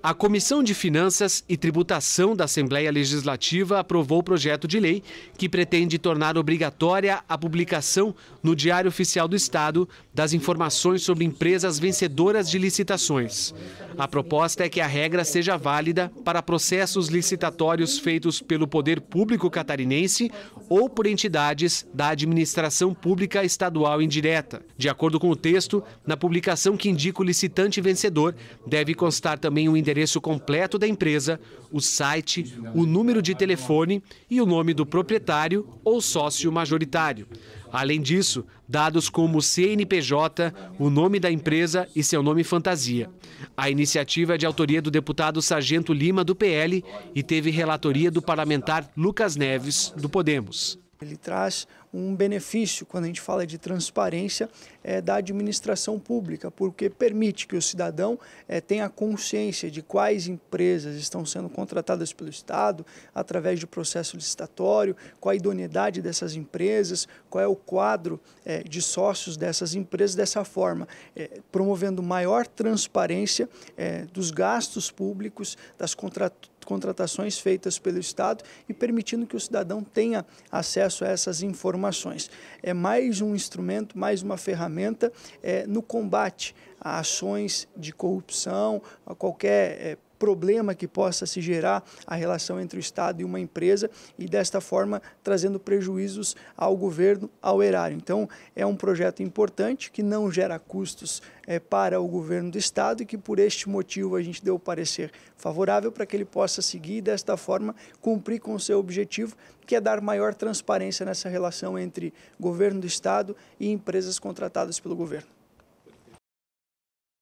A Comissão de Finanças e Tributação da Assembleia Legislativa aprovou o projeto de lei que pretende tornar obrigatória a publicação no Diário Oficial do Estado das informações sobre empresas vencedoras de licitações. A proposta é que a regra seja válida para processos licitatórios feitos pelo Poder Público Catarinense ou por entidades da administração pública estadual indireta. De acordo com o texto, na publicação que indica o licitante vencedor, deve constar também o um endereço completo da empresa, o site, o número de telefone e o nome do proprietário ou sócio majoritário. Além disso, dados como CNPJ, o nome da empresa e seu nome fantasia. A iniciativa é de autoria do deputado Sargento Lima, do PL, e teve relatoria do parlamentar Lucas Neves, do Podemos. Ele traz um benefício quando a gente fala de transparência é, da administração pública, porque permite que o cidadão é, tenha consciência de quais empresas estão sendo contratadas pelo Estado através de processo licitatório, qual a idoneidade dessas empresas, qual é o quadro é, de sócios dessas empresas, dessa forma, é, promovendo maior transparência é, dos gastos públicos, das contratações contratações feitas pelo Estado e permitindo que o cidadão tenha acesso a essas informações. É mais um instrumento, mais uma ferramenta é, no combate a ações de corrupção, a qualquer é, problema que possa se gerar a relação entre o Estado e uma empresa e desta forma trazendo prejuízos ao governo, ao erário. Então é um projeto importante que não gera custos é, para o governo do Estado e que por este motivo a gente deu o parecer favorável para que ele possa seguir e desta forma cumprir com o seu objetivo que é dar maior transparência nessa relação entre governo do Estado e empresas contratadas pelo governo.